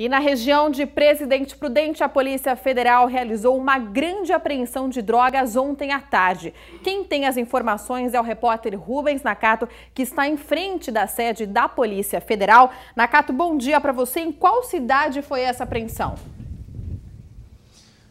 E na região de Presidente Prudente, a Polícia Federal realizou uma grande apreensão de drogas ontem à tarde. Quem tem as informações é o repórter Rubens Nakato, que está em frente da sede da Polícia Federal. Nakato, bom dia para você. Em qual cidade foi essa apreensão?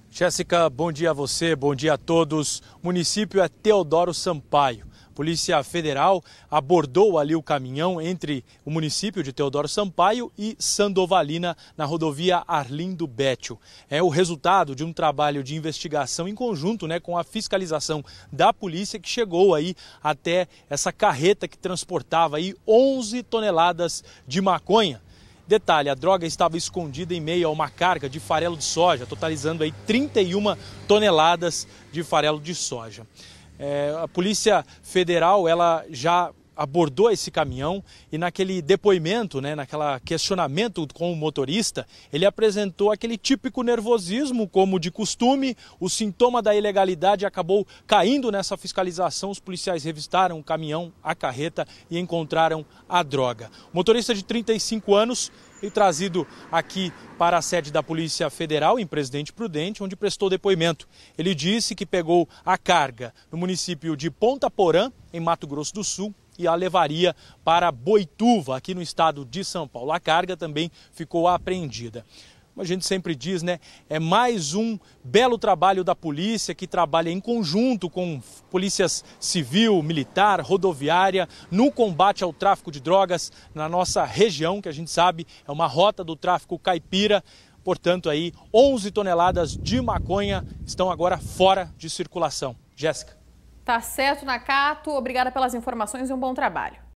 Jéssica, bom dia a você, bom dia a todos. município é Teodoro Sampaio. Polícia Federal abordou ali o caminhão entre o município de Teodoro Sampaio e Sandovalina, na rodovia Arlindo Bétio. É o resultado de um trabalho de investigação em conjunto né, com a fiscalização da polícia que chegou aí até essa carreta que transportava aí 11 toneladas de maconha. Detalhe, a droga estava escondida em meio a uma carga de farelo de soja, totalizando aí 31 toneladas de farelo de soja. É, a Polícia Federal ela já abordou esse caminhão e naquele depoimento, né, naquela questionamento com o motorista, ele apresentou aquele típico nervosismo, como de costume, o sintoma da ilegalidade acabou caindo nessa fiscalização. Os policiais revistaram o caminhão, a carreta e encontraram a droga. O motorista de 35 anos e trazido aqui para a sede da Polícia Federal, em Presidente Prudente, onde prestou depoimento. Ele disse que pegou a carga no município de Ponta Porã, em Mato Grosso do Sul, e a levaria para Boituva, aqui no estado de São Paulo. A carga também ficou apreendida como a gente sempre diz, né? É mais um belo trabalho da polícia que trabalha em conjunto com polícias civil, militar, rodoviária, no combate ao tráfico de drogas na nossa região, que a gente sabe é uma rota do tráfico caipira. Portanto, aí 11 toneladas de maconha estão agora fora de circulação. Jéssica. Tá certo, Nakato. Obrigada pelas informações e um bom trabalho.